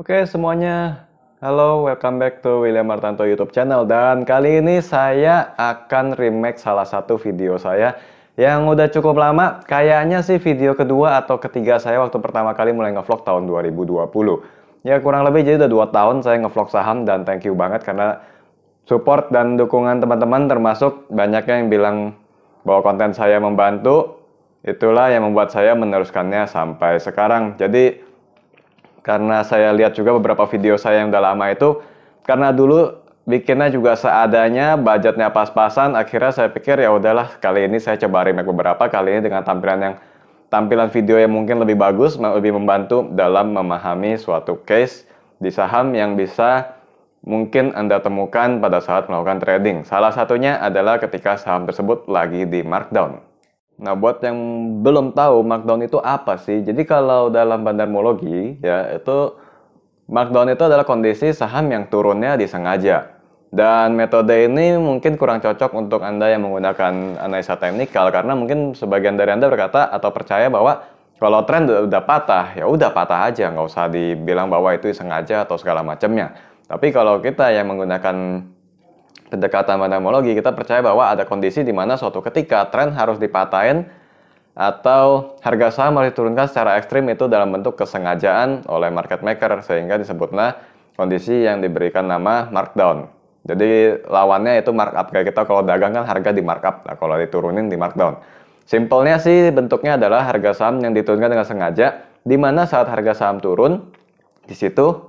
Oke semuanya, halo welcome back to William Martanto YouTube channel dan kali ini saya akan remake salah satu video saya yang udah cukup lama, kayaknya sih video kedua atau ketiga saya waktu pertama kali mulai ngevlog tahun 2020. Ya kurang lebih jadi udah 2 tahun saya ngevlog saham dan thank you banget karena support dan dukungan teman-teman termasuk banyak yang bilang bahwa konten saya membantu, itulah yang membuat saya meneruskannya sampai sekarang. Jadi karena saya lihat juga beberapa video saya yang udah lama itu karena dulu bikinnya juga seadanya, budgetnya pas-pasan, akhirnya saya pikir ya udahlah kali ini saya coba remake beberapa kali ini dengan tampilan yang tampilan video yang mungkin lebih bagus, lebih membantu dalam memahami suatu case di saham yang bisa mungkin Anda temukan pada saat melakukan trading. Salah satunya adalah ketika saham tersebut lagi di markdown. Nah, buat yang belum tahu markdown itu apa sih? Jadi kalau dalam bandarmologi ya itu markdown itu adalah kondisi saham yang turunnya disengaja. Dan metode ini mungkin kurang cocok untuk Anda yang menggunakan analisa teknikal karena mungkin sebagian dari Anda berkata atau percaya bahwa kalau tren udah patah, ya udah patah aja, nggak usah dibilang bahwa itu sengaja atau segala macamnya. Tapi kalau kita yang menggunakan pendekatan pandemologi kita percaya bahwa ada kondisi di mana suatu ketika tren harus dipatahin atau harga saham harus diturunkan secara ekstrim itu dalam bentuk kesengajaan oleh market maker sehingga disebutlah kondisi yang diberikan nama markdown. Jadi lawannya itu markup kayak kita kalau dagang kan harga di markup, nah, kalau diturunin di markdown. Simpelnya sih bentuknya adalah harga saham yang diturunkan dengan sengaja, di mana saat harga saham turun, di situ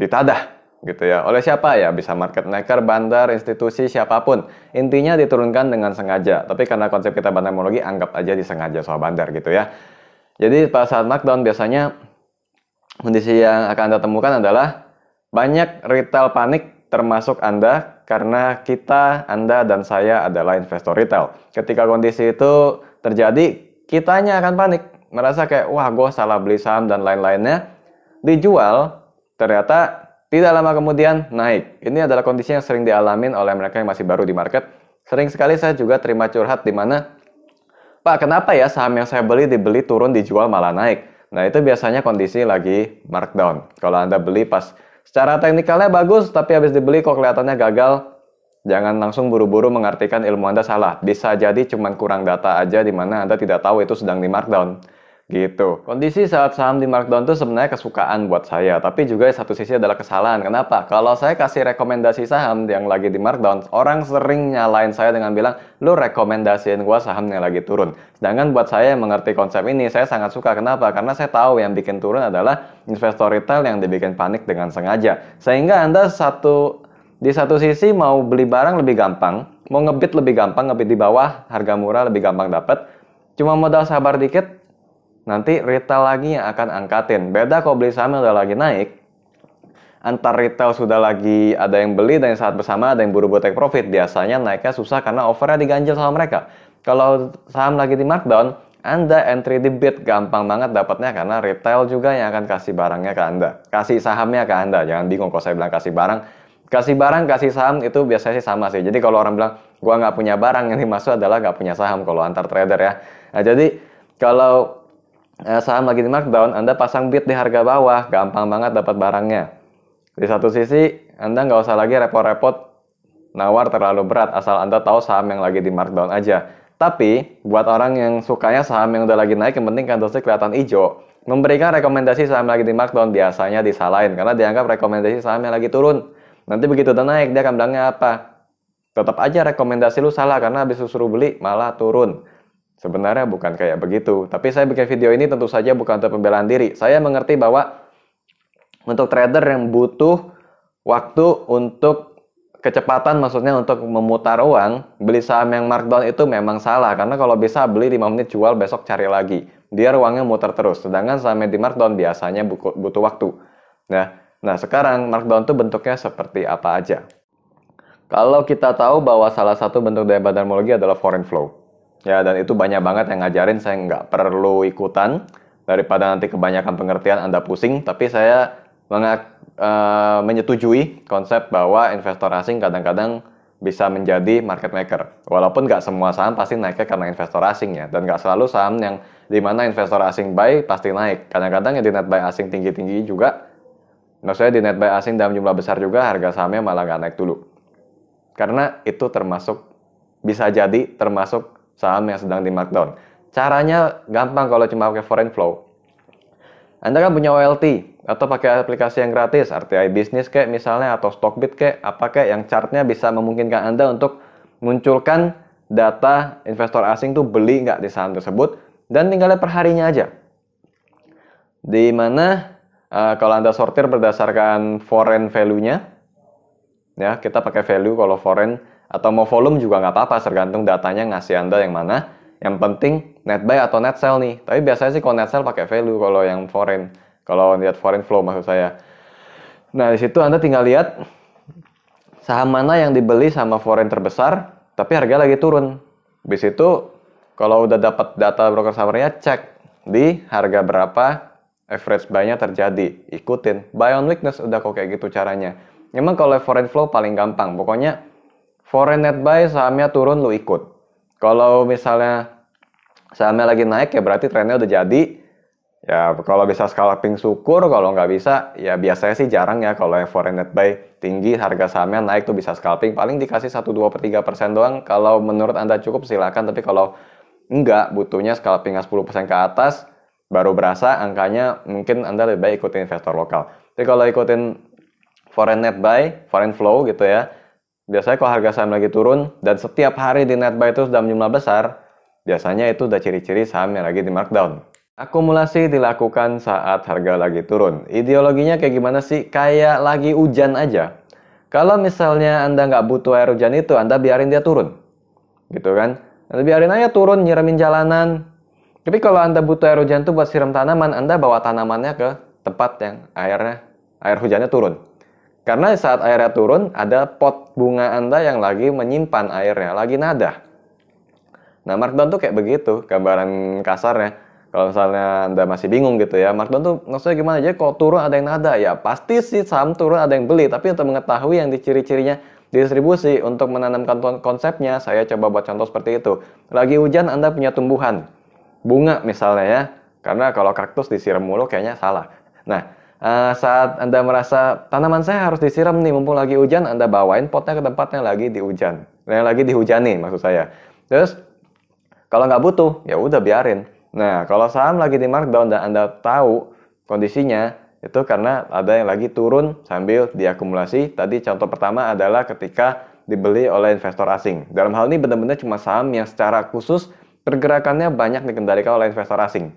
ditadah gitu ya. Oleh siapa ya? Bisa market maker, bandar, institusi, siapapun. Intinya diturunkan dengan sengaja. Tapi karena konsep kita bandarmologi, anggap aja disengaja soal bandar gitu ya. Jadi pada saat markdown biasanya kondisi yang akan Anda temukan adalah banyak retail panik termasuk Anda karena kita, Anda, dan saya adalah investor retail. Ketika kondisi itu terjadi, kitanya akan panik. Merasa kayak, wah gue salah beli saham dan lain-lainnya. Dijual, ternyata tidak lama kemudian naik. Ini adalah kondisi yang sering dialami oleh mereka yang masih baru di market. Sering sekali saya juga terima curhat di mana, Pak kenapa ya saham yang saya beli dibeli turun dijual malah naik? Nah itu biasanya kondisi lagi markdown. Kalau Anda beli pas secara teknikalnya bagus, tapi habis dibeli kok kelihatannya gagal, jangan langsung buru-buru mengartikan ilmu Anda salah. Bisa jadi cuma kurang data aja di mana Anda tidak tahu itu sedang di markdown. Gitu. Kondisi saat saham di markdown itu sebenarnya kesukaan buat saya, tapi juga satu sisi adalah kesalahan. Kenapa? Kalau saya kasih rekomendasi saham yang lagi di markdown, orang sering nyalain saya dengan bilang, lu rekomendasiin gua saham yang lagi turun. Sedangkan buat saya yang mengerti konsep ini, saya sangat suka. Kenapa? Karena saya tahu yang bikin turun adalah investor retail yang dibikin panik dengan sengaja. Sehingga Anda satu di satu sisi mau beli barang lebih gampang, mau ngebit lebih gampang, ngebit di bawah, harga murah lebih gampang dapat. Cuma modal sabar dikit, Nanti retail lagi yang akan angkatin. Beda kalau beli saham yang udah lagi naik, antar retail sudah lagi ada yang beli dan saat bersama ada yang buru-buru take profit. Biasanya naiknya susah karena overnya ganjil sama mereka. Kalau saham lagi di markdown, Anda entry di bid gampang banget dapatnya karena retail juga yang akan kasih barangnya ke Anda. Kasih sahamnya ke Anda. Jangan bingung kalau saya bilang kasih barang. Kasih barang, kasih saham itu biasanya sih sama sih. Jadi kalau orang bilang, gua nggak punya barang, yang dimaksud adalah nggak punya saham kalau antar trader ya. Nah, jadi kalau Eh, saham lagi di markdown, Anda pasang bid di harga bawah, gampang banget dapat barangnya. Di satu sisi, Anda nggak usah lagi repot-repot nawar terlalu berat asal Anda tahu saham yang lagi di markdown aja. Tapi, buat orang yang sukanya saham yang udah lagi naik, yang penting candlestick kelihatan hijau, memberikan rekomendasi saham lagi di markdown biasanya disalahin karena dianggap rekomendasi saham yang lagi turun. Nanti begitu udah naik, dia akan bilangnya apa? Tetap aja rekomendasi lu salah karena habis lu suruh beli malah turun. Sebenarnya bukan kayak begitu, tapi saya bikin video ini tentu saja bukan untuk pembelaan diri. Saya mengerti bahwa untuk trader yang butuh waktu untuk kecepatan maksudnya untuk memutar uang, beli saham yang markdown itu memang salah karena kalau bisa beli 5 menit jual besok cari lagi. biar uangnya muter terus. Sedangkan saham yang di markdown biasanya butuh waktu. Nah, nah sekarang markdown itu bentuknya seperti apa aja? Kalau kita tahu bahwa salah satu bentuk daya badan adalah foreign flow. Ya, dan itu banyak banget yang ngajarin saya nggak perlu ikutan daripada nanti kebanyakan pengertian Anda pusing, tapi saya mengak, eh, menyetujui konsep bahwa investor asing kadang-kadang bisa menjadi market maker. Walaupun nggak semua saham pasti naiknya karena investor asing ya, dan nggak selalu saham yang dimana investor asing buy pasti naik. Kadang-kadang yang di net buy asing tinggi-tinggi juga, maksudnya di net buy asing dalam jumlah besar juga harga sahamnya malah nggak naik dulu. Karena itu termasuk, bisa jadi termasuk saham yang sedang di markdown. Caranya gampang kalau cuma pakai foreign flow. Anda kan punya OLT atau pakai aplikasi yang gratis, RTI Business kayak misalnya atau Stockbit kayak apa kayak yang chartnya bisa memungkinkan Anda untuk munculkan data investor asing tuh beli nggak di saham tersebut dan tinggalnya perharinya aja. Di mana uh, kalau Anda sortir berdasarkan foreign value-nya, ya kita pakai value kalau foreign atau mau volume juga nggak apa-apa tergantung datanya ngasih anda yang mana yang penting net buy atau net sell nih tapi biasanya sih kalau net sell pakai value kalau yang foreign kalau lihat foreign flow maksud saya nah di situ anda tinggal lihat saham mana yang dibeli sama foreign terbesar tapi harga lagi turun disitu situ kalau udah dapat data broker summary cek di harga berapa average buy-nya terjadi ikutin buy on weakness udah kok kayak gitu caranya memang kalau foreign flow paling gampang pokoknya foreign net buy sahamnya turun lu ikut. Kalau misalnya sahamnya lagi naik ya berarti trennya udah jadi. Ya kalau bisa scalping syukur, kalau nggak bisa ya biasanya sih jarang ya kalau yang foreign net buy tinggi harga sahamnya naik tuh bisa scalping. Paling dikasih 1-2-3% doang kalau menurut Anda cukup silakan tapi kalau enggak butuhnya scalping 10% persen ke atas baru berasa angkanya mungkin Anda lebih baik ikutin investor lokal. Tapi kalau ikutin foreign net buy, foreign flow gitu ya, biasanya kalau harga saham lagi turun dan setiap hari di net itu sudah dalam jumlah besar, biasanya itu udah ciri-ciri saham yang lagi di markdown. Akumulasi dilakukan saat harga lagi turun. Ideologinya kayak gimana sih? Kayak lagi hujan aja. Kalau misalnya Anda nggak butuh air hujan itu, Anda biarin dia turun. Gitu kan? Anda biarin aja turun, nyiramin jalanan, tapi kalau Anda butuh air hujan itu buat siram tanaman, Anda bawa tanamannya ke tempat yang airnya, air hujannya turun. Karena saat airnya turun, ada pot bunga Anda yang lagi menyimpan airnya, lagi nada. Nah, markdown tuh kayak begitu, gambaran kasarnya. Kalau misalnya Anda masih bingung gitu ya, markdown tuh maksudnya gimana? aja, kalau turun ada yang nada, ya pasti sih saham turun ada yang beli. Tapi untuk mengetahui yang ciri-cirinya distribusi untuk menanamkan konsepnya, saya coba buat contoh seperti itu. Lagi hujan, Anda punya tumbuhan. Bunga misalnya ya, karena kalau kaktus disiram mulu kayaknya salah. Nah, uh, saat Anda merasa tanaman saya harus disiram nih mumpung lagi hujan, Anda bawain potnya ke tempatnya lagi di hujan. Yang eh, lagi dihujani maksud saya. Terus kalau nggak butuh, ya udah biarin. Nah, kalau saham lagi di markdown dan Anda tahu kondisinya, itu karena ada yang lagi turun sambil diakumulasi. Tadi contoh pertama adalah ketika dibeli oleh investor asing. Dalam hal ini benar-benar cuma saham yang secara khusus pergerakannya banyak dikendalikan oleh investor asing.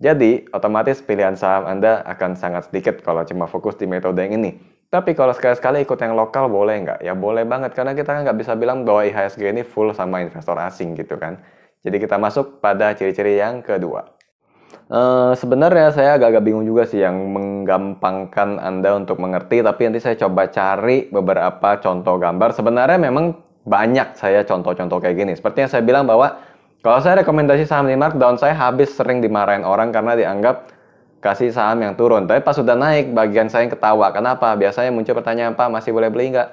Jadi, otomatis pilihan saham Anda akan sangat sedikit kalau cuma fokus di metode yang ini. Tapi kalau sekali-sekali ikut yang lokal boleh nggak? Ya boleh banget, karena kita kan nggak bisa bilang bahwa IHSG ini full sama investor asing gitu kan. Jadi kita masuk pada ciri-ciri yang kedua. Uh, sebenarnya saya agak-agak bingung juga sih yang menggampangkan Anda untuk mengerti, tapi nanti saya coba cari beberapa contoh gambar. Sebenarnya memang banyak saya contoh-contoh kayak gini. Seperti yang saya bilang bahwa kalau saya rekomendasi saham di markdown, saya habis sering dimarahin orang karena dianggap kasih saham yang turun. Tapi pas sudah naik, bagian saya yang ketawa. Kenapa? Biasanya muncul pertanyaan, Pak, masih boleh beli nggak?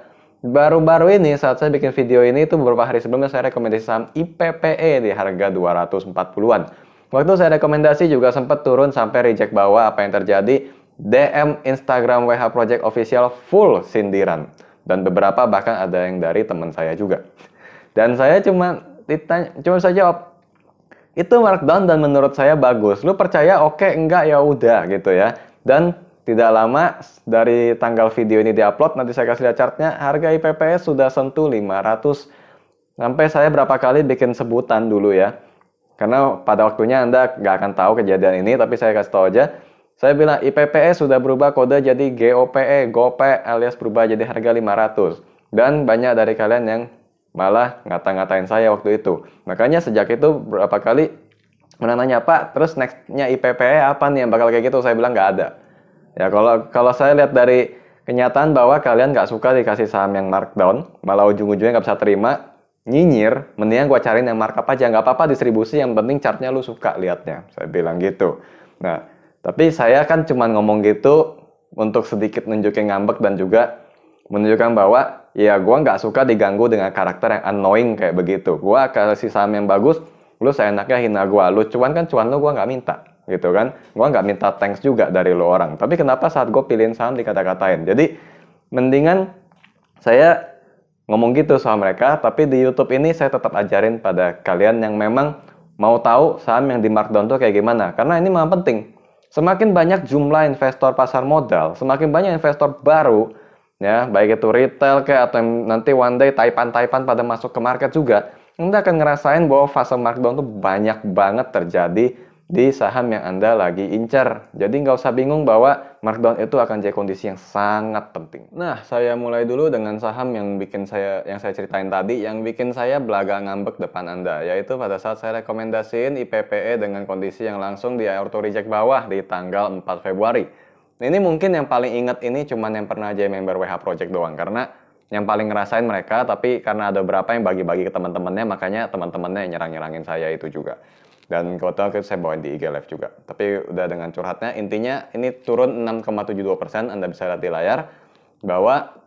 Baru-baru ini, saat saya bikin video ini, itu beberapa hari sebelumnya saya rekomendasi saham IPPE di harga 240-an. Waktu saya rekomendasi juga sempat turun sampai reject bawah apa yang terjadi. DM Instagram WH Project Official full sindiran. Dan beberapa bahkan ada yang dari teman saya juga. Dan saya cuma ditanya, cuma saya jawab itu markdown dan menurut saya bagus. Lu percaya? Oke, enggak ya udah gitu ya. Dan tidak lama dari tanggal video ini diupload, nanti saya kasih lihat chartnya, harga IPPS sudah sentuh 500. Sampai saya berapa kali bikin sebutan dulu ya. Karena pada waktunya Anda nggak akan tahu kejadian ini, tapi saya kasih tahu aja. Saya bilang IPPS sudah berubah kode jadi GOPE, GOPE alias berubah jadi harga 500. Dan banyak dari kalian yang malah ngata-ngatain saya waktu itu. Makanya sejak itu berapa kali menanya Pak, terus nextnya IPP apa nih yang bakal kayak gitu? Saya bilang nggak ada. Ya kalau kalau saya lihat dari kenyataan bahwa kalian nggak suka dikasih saham yang markdown, malah ujung-ujungnya nggak bisa terima, nyinyir, mendingan gue cariin yang markup aja, nggak apa-apa distribusi, yang penting chartnya lu suka liatnya. Saya bilang gitu. Nah, tapi saya kan cuma ngomong gitu untuk sedikit nunjukin ngambek dan juga menunjukkan bahwa ya gue nggak suka diganggu dengan karakter yang annoying kayak begitu. Gue kasih saham yang bagus, lu seenaknya hina gue. Lu cuan kan cuan lu gue nggak minta gitu kan. Gue nggak minta thanks juga dari lu orang. Tapi kenapa saat gue pilihin saham dikata-katain? Jadi mendingan saya ngomong gitu sama mereka, tapi di YouTube ini saya tetap ajarin pada kalian yang memang mau tahu saham yang di markdown tuh kayak gimana. Karena ini memang penting. Semakin banyak jumlah investor pasar modal, semakin banyak investor baru, ya baik itu retail ke atau nanti one day taipan-taipan pada masuk ke market juga Anda akan ngerasain bahwa fase markdown itu banyak banget terjadi di saham yang Anda lagi incar. Jadi nggak usah bingung bahwa markdown itu akan jadi kondisi yang sangat penting. Nah, saya mulai dulu dengan saham yang bikin saya yang saya ceritain tadi yang bikin saya belaga ngambek depan Anda, yaitu pada saat saya rekomendasiin IPPE dengan kondisi yang langsung di auto reject bawah di tanggal 4 Februari. Nah, ini mungkin yang paling inget ini cuman yang pernah jadi member WH Project doang karena yang paling ngerasain mereka tapi karena ada beberapa yang bagi-bagi ke teman-temannya makanya teman-temannya nyerang-nyerangin saya itu juga dan kota itu saya bawain di IG Live juga tapi udah dengan curhatnya intinya ini turun 6,72% Anda bisa lihat di layar bahwa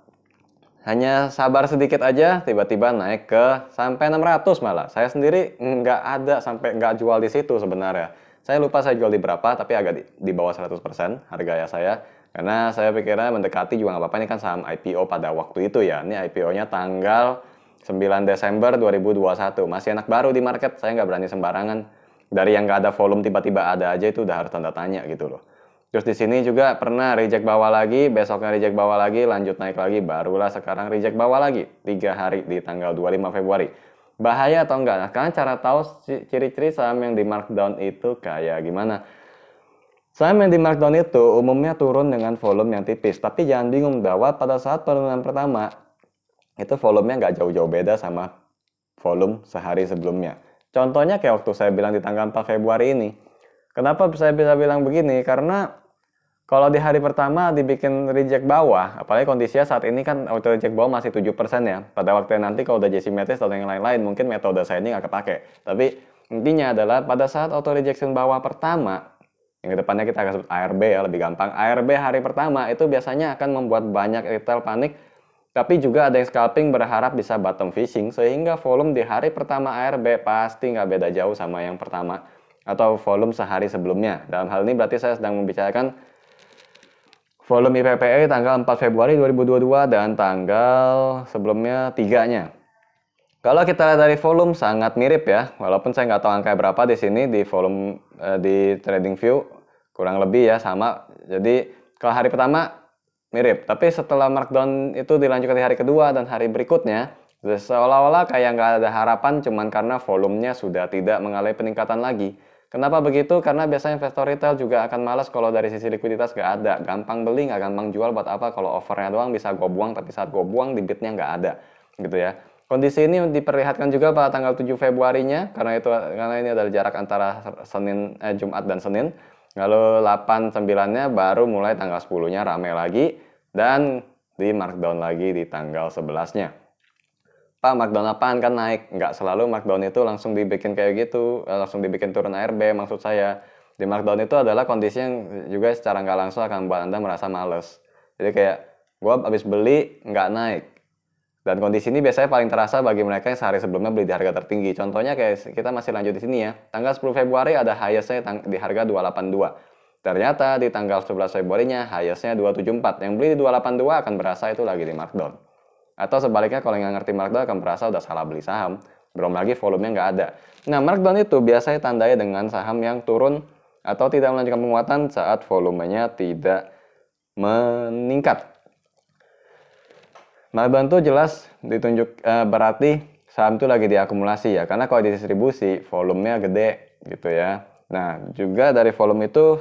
hanya sabar sedikit aja tiba-tiba naik ke sampai 600 malah saya sendiri nggak ada sampai nggak jual di situ sebenarnya saya lupa saya jual di berapa, tapi agak di, di bawah 100% harga ya saya. Karena saya pikirnya mendekati juga nggak apa-apa, ini kan saham IPO pada waktu itu ya. Ini IPO-nya tanggal 9 Desember 2021. Masih anak baru di market, saya nggak berani sembarangan. Dari yang nggak ada volume tiba-tiba ada aja itu udah harus tanda tanya gitu loh. Terus di sini juga pernah reject bawah lagi, besoknya reject bawah lagi, lanjut naik lagi, barulah sekarang reject bawah lagi. Tiga hari di tanggal 25 Februari bahaya atau enggak. Nah, karena cara tahu ciri-ciri saham yang di markdown itu kayak gimana. Saham yang di markdown itu umumnya turun dengan volume yang tipis, tapi jangan bingung bahwa pada saat penurunan pertama itu volumenya nggak jauh-jauh beda sama volume sehari sebelumnya. Contohnya kayak waktu saya bilang di tanggal 4 Februari ini. Kenapa saya bisa bilang begini? Karena kalau di hari pertama dibikin reject bawah, apalagi kondisinya saat ini kan auto reject bawah masih 7% ya. Pada waktu nanti kalau udah JC matrix atau yang lain-lain, mungkin metode saya ini nggak kepake. Tapi intinya adalah pada saat auto rejection bawah pertama, yang kedepannya kita akan sebut ARB ya, lebih gampang. ARB hari pertama itu biasanya akan membuat banyak retail panik, tapi juga ada yang scalping berharap bisa bottom fishing, sehingga volume di hari pertama ARB pasti nggak beda jauh sama yang pertama atau volume sehari sebelumnya. Dalam hal ini berarti saya sedang membicarakan volume IPPE tanggal 4 Februari 2022 dan tanggal sebelumnya tiganya. Kalau kita lihat dari volume sangat mirip ya, walaupun saya nggak tahu angka berapa di sini di volume eh, di Trading View kurang lebih ya sama. Jadi kalau hari pertama mirip, tapi setelah markdown itu dilanjutkan di hari kedua dan hari berikutnya seolah-olah kayak nggak ada harapan cuman karena volumenya sudah tidak mengalami peningkatan lagi. Kenapa begitu? Karena biasanya investor retail juga akan malas kalau dari sisi likuiditas nggak ada. Gampang beli, nggak gampang jual buat apa kalau overnya doang bisa gue buang, tapi saat gue buang debitnya nggak ada. Gitu ya. Kondisi ini diperlihatkan juga pada tanggal 7 Februarinya, karena itu karena ini adalah jarak antara Senin, eh, Jumat dan Senin. Lalu 8, 9-nya baru mulai tanggal 10-nya rame lagi, dan di markdown lagi di tanggal 11-nya. Pak markdown apaan kan naik nggak selalu markdown itu langsung dibikin kayak gitu eh, langsung dibikin turun ARB maksud saya di markdown itu adalah kondisi yang juga secara nggak langsung akan membuat anda merasa males jadi kayak gue habis beli nggak naik dan kondisi ini biasanya paling terasa bagi mereka yang sehari sebelumnya beli di harga tertinggi. Contohnya kayak kita masih lanjut di sini ya. Tanggal 10 Februari ada highest-nya di harga 282. Ternyata di tanggal 11 Februari-nya highest nya 274. Yang beli di 282 akan berasa itu lagi di markdown. Atau sebaliknya kalau nggak ngerti markdown akan merasa udah salah beli saham. Belum lagi volumenya nggak ada. Nah, markdown itu biasanya tandanya dengan saham yang turun atau tidak melanjutkan penguatan saat volumenya tidak meningkat. Markdown itu jelas ditunjuk eh, berarti saham itu lagi diakumulasi ya karena kalau didistribusi volumenya gede gitu ya nah juga dari volume itu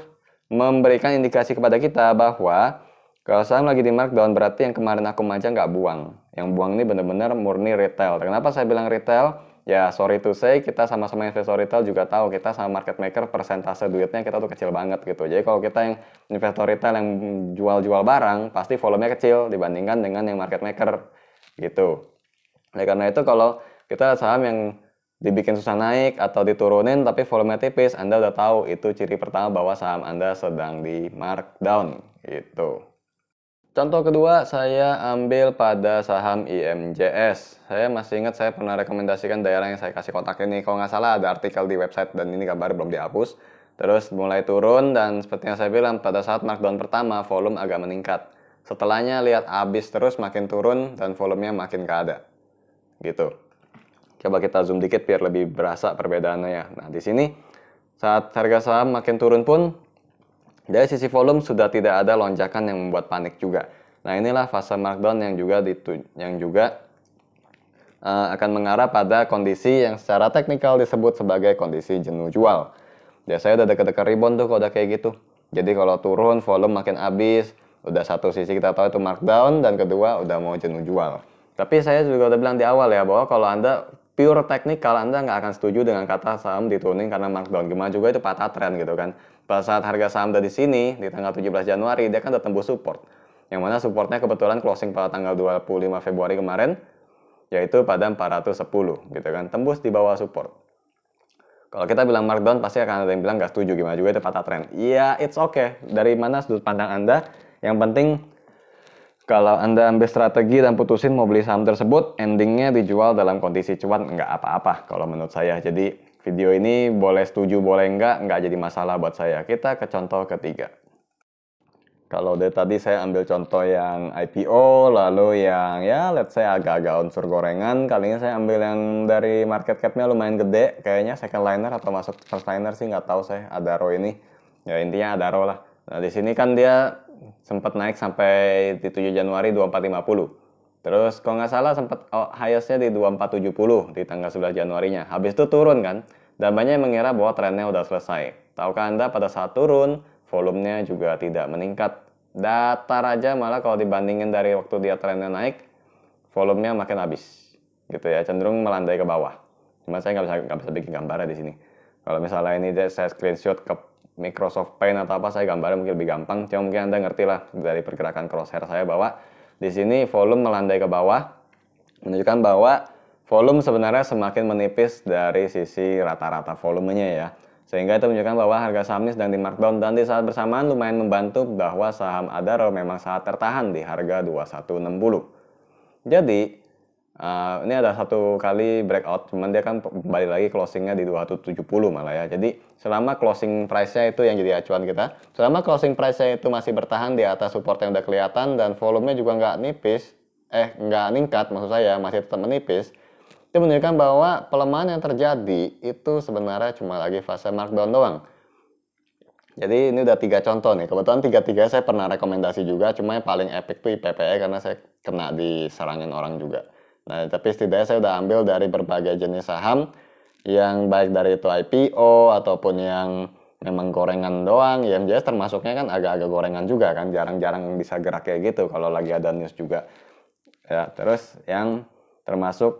memberikan indikasi kepada kita bahwa kalau saham lagi di markdown berarti yang kemarin aku aja nggak buang yang buang ini benar-benar murni retail. Kenapa saya bilang retail? Ya sorry to say, kita sama-sama investor retail juga tahu kita sama market maker persentase duitnya kita tuh kecil banget gitu. Jadi kalau kita yang investor retail yang jual-jual barang, pasti volumenya kecil dibandingkan dengan yang market maker gitu. Oleh karena itu kalau kita saham yang dibikin susah naik atau diturunin tapi volume tipis, Anda udah tahu itu ciri pertama bahwa saham Anda sedang di markdown gitu. Contoh kedua, saya ambil pada saham IMJS. Saya masih ingat saya pernah rekomendasikan daerah yang saya kasih kontak ini. Kalau nggak salah ada artikel di website dan ini kabar belum dihapus. Terus mulai turun dan seperti yang saya bilang pada saat markdown pertama volume agak meningkat. Setelahnya lihat habis terus makin turun dan volumenya makin nggak ada. Gitu. Coba kita zoom dikit biar lebih berasa perbedaannya ya. Nah di sini saat harga saham makin turun pun dari sisi volume sudah tidak ada lonjakan yang membuat panik juga. Nah inilah fase markdown yang juga ditu yang juga uh, akan mengarah pada kondisi yang secara teknikal disebut sebagai kondisi jenuh jual. Ya saya udah deket-deket rebound tuh kalau udah kayak gitu. Jadi kalau turun volume makin habis, udah satu sisi kita tahu itu markdown dan kedua udah mau jenuh jual. Tapi saya juga udah bilang di awal ya bahwa kalau Anda pure teknikal Anda nggak akan setuju dengan kata saham diturunin karena markdown. Gimana juga itu patah tren gitu kan pada saat harga saham dari sini di tanggal 17 Januari dia kan tertembus support. Yang mana supportnya kebetulan closing pada tanggal 25 Februari kemarin yaitu pada 410 gitu kan. Tembus di bawah support. Kalau kita bilang markdown pasti akan ada yang bilang nggak setuju gimana juga itu patah tren. Iya, it's okay. Dari mana sudut pandang Anda? Yang penting kalau Anda ambil strategi dan putusin mau beli saham tersebut, endingnya dijual dalam kondisi cuan nggak apa-apa kalau menurut saya. Jadi Video ini boleh setuju, boleh enggak, enggak jadi masalah buat saya. Kita ke contoh ketiga. Kalau dari tadi saya ambil contoh yang IPO, lalu yang ya let's say agak-agak unsur gorengan, kali ini saya ambil yang dari market cap-nya lumayan gede, kayaknya second liner atau masuk first liner sih nggak tahu saya, Adaro ini. Ya intinya Adaro lah. Nah di sini kan dia sempat naik sampai di 7 Januari 2450. Terus kalau nggak salah sempat oh, highestnya di 2470 di tanggal 11 Januarinya. Habis itu turun kan? Dan banyak yang mengira bahwa trennya udah selesai. Tahukah Anda pada saat turun, volumenya juga tidak meningkat. Datar aja malah kalau dibandingin dari waktu dia trennya naik, volumenya makin habis. Gitu ya, cenderung melandai ke bawah. Cuma saya nggak bisa, nggak bisa bikin gambarnya di sini. Kalau misalnya ini saya screenshot ke Microsoft Paint atau apa, saya gambarnya mungkin lebih gampang. Cuma mungkin Anda ngerti lah dari pergerakan crosshair saya bahwa di sini volume melandai ke bawah, menunjukkan bahwa volume sebenarnya semakin menipis dari sisi rata-rata volumenya ya. Sehingga itu menunjukkan bahwa harga saham ini sedang di markdown dan di saat bersamaan lumayan membantu bahwa saham Adaro memang sangat tertahan di harga 2160. Jadi, Uh, ini ada satu kali breakout, cuman dia kan kembali lagi closingnya di 270 malah ya. Jadi selama closing price-nya itu yang jadi acuan kita, selama closing price-nya itu masih bertahan di atas support yang udah kelihatan dan volumenya juga nggak nipis, eh nggak ningkat maksud saya, masih tetap menipis, itu menunjukkan bahwa pelemahan yang terjadi itu sebenarnya cuma lagi fase markdown doang. Jadi ini udah tiga contoh nih. Kebetulan tiga-tiga saya pernah rekomendasi juga, cuma yang paling epic tuh IPPE karena saya kena diserangin orang juga. Nah, tapi setidaknya saya udah ambil dari berbagai jenis saham yang baik dari itu IPO ataupun yang memang gorengan doang. IMJS ya, termasuknya kan agak-agak gorengan juga kan, jarang-jarang bisa gerak kayak gitu kalau lagi ada news juga. Ya, terus yang termasuk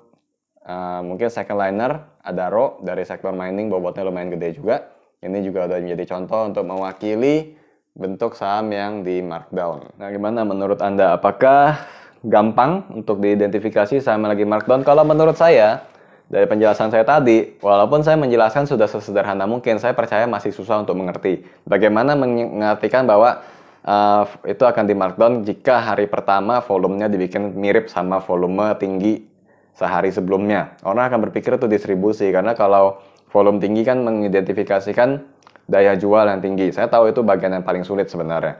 uh, mungkin second liner ada RO dari sektor mining bobotnya lumayan gede juga. Ini juga udah menjadi contoh untuk mewakili bentuk saham yang di markdown. Nah, gimana menurut Anda? Apakah gampang untuk diidentifikasi sama lagi markdown kalau menurut saya dari penjelasan saya tadi, walaupun saya menjelaskan sudah sesederhana mungkin, saya percaya masih susah untuk mengerti. Bagaimana mengartikan bahwa uh, itu akan di markdown jika hari pertama volumenya dibikin mirip sama volume tinggi sehari sebelumnya. Orang akan berpikir itu distribusi, karena kalau volume tinggi kan mengidentifikasikan daya jual yang tinggi. Saya tahu itu bagian yang paling sulit sebenarnya.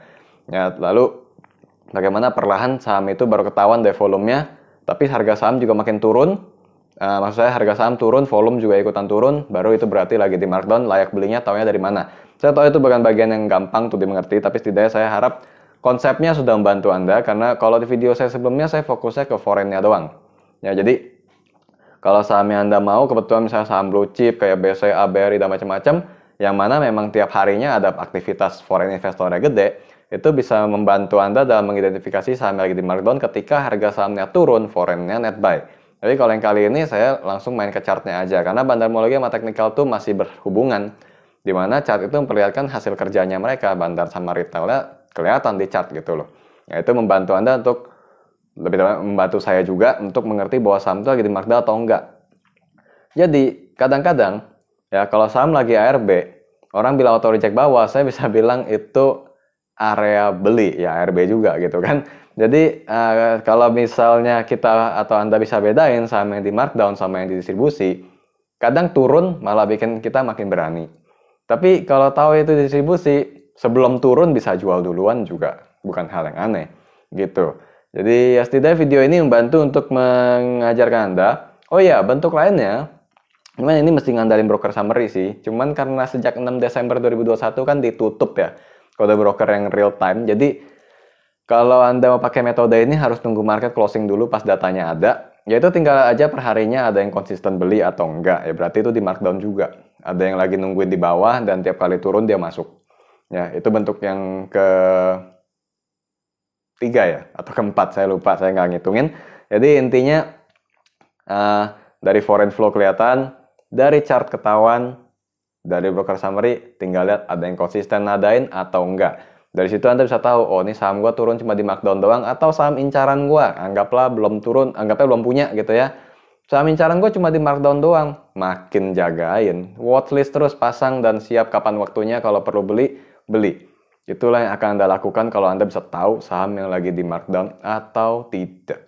Ya, lalu bagaimana perlahan saham itu baru ketahuan deh volumenya, tapi harga saham juga makin turun. Uh, maksud saya harga saham turun, volume juga ikutan turun, baru itu berarti lagi di markdown, layak belinya taunya dari mana. Saya tahu itu bukan bagian yang gampang untuk dimengerti, tapi setidaknya saya harap konsepnya sudah membantu Anda, karena kalau di video saya sebelumnya, saya fokusnya ke foreignnya doang. Ya, jadi kalau saham yang Anda mau, kebetulan misalnya saham blue chip, kayak BCA, BRI, dan macam-macam, yang mana memang tiap harinya ada aktivitas foreign investornya gede, itu bisa membantu Anda dalam mengidentifikasi saham yang lagi di markdown ketika harga sahamnya turun, nya net buy. Jadi kalau yang kali ini saya langsung main ke chartnya aja karena bandar bandarmologi sama technical itu masih berhubungan di mana chart itu memperlihatkan hasil kerjanya mereka bandar sama retailnya kelihatan di chart gitu loh. Ya, itu membantu Anda untuk lebih dalam membantu saya juga untuk mengerti bahwa saham itu lagi di markdown atau enggak. Jadi kadang-kadang ya kalau saham lagi ARB, orang bilang auto reject bawah, saya bisa bilang itu area beli ya RB juga gitu kan. Jadi uh, kalau misalnya kita atau Anda bisa bedain sama yang di markdown sama yang di distribusi, kadang turun malah bikin kita makin berani. Tapi kalau tahu itu distribusi, sebelum turun bisa jual duluan juga, bukan hal yang aneh gitu. Jadi ya setidaknya video ini membantu untuk mengajarkan Anda. Oh ya bentuk lainnya Cuman ini mesti ngandalin broker summary sih. Cuman karena sejak 6 Desember 2021 kan ditutup ya kode broker yang real time. Jadi kalau Anda mau pakai metode ini harus tunggu market closing dulu pas datanya ada. Yaitu tinggal aja perharinya ada yang konsisten beli atau enggak. Ya berarti itu di markdown juga. Ada yang lagi nungguin di bawah dan tiap kali turun dia masuk. Ya, itu bentuk yang ke tiga ya atau keempat saya lupa saya nggak ngitungin jadi intinya uh, dari foreign flow kelihatan dari chart ketahuan dari broker summary, tinggal lihat ada yang konsisten nadain atau enggak. Dari situ Anda bisa tahu, oh ini saham gue turun cuma di markdown doang atau saham incaran gue, anggaplah belum turun, anggapnya belum punya gitu ya. Saham incaran gue cuma di markdown doang, makin jagain. Watchlist terus pasang dan siap kapan waktunya kalau perlu beli, beli. Itulah yang akan Anda lakukan kalau Anda bisa tahu saham yang lagi di markdown atau tidak.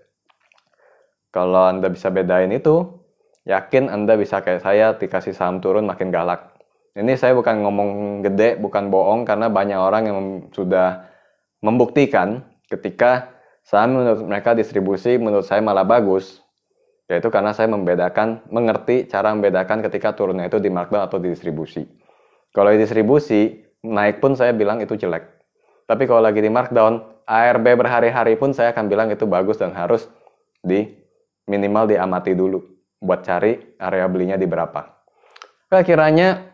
Kalau Anda bisa bedain itu, yakin Anda bisa kayak saya dikasih saham turun makin galak ini saya bukan ngomong gede, bukan bohong karena banyak orang yang sudah membuktikan ketika saham menurut mereka distribusi menurut saya malah bagus. Yaitu karena saya membedakan, mengerti cara membedakan ketika turunnya itu di markdown atau di distribusi. Kalau di distribusi, naik pun saya bilang itu jelek. Tapi kalau lagi di markdown, ARB berhari-hari pun saya akan bilang itu bagus dan harus di minimal diamati dulu buat cari area belinya di berapa. kira kiranya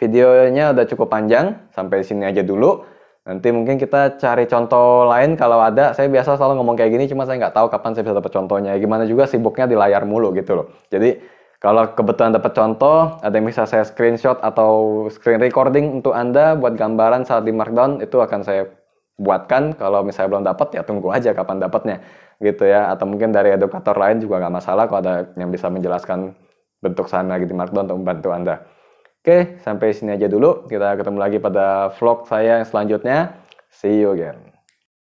videonya udah cukup panjang, sampai sini aja dulu. Nanti mungkin kita cari contoh lain kalau ada. Saya biasa selalu ngomong kayak gini, cuma saya nggak tahu kapan saya bisa dapat contohnya. Gimana juga sibuknya di layar mulu gitu loh. Jadi kalau kebetulan dapat contoh, ada yang bisa saya screenshot atau screen recording untuk Anda buat gambaran saat di Markdown, itu akan saya buatkan. Kalau misalnya belum dapat, ya tunggu aja kapan dapatnya gitu ya. Atau mungkin dari edukator lain juga nggak masalah kalau ada yang bisa menjelaskan bentuk sana gitu di Markdown untuk membantu Anda. Oke, sampai sini aja dulu. Kita ketemu lagi pada vlog saya yang selanjutnya. See you again.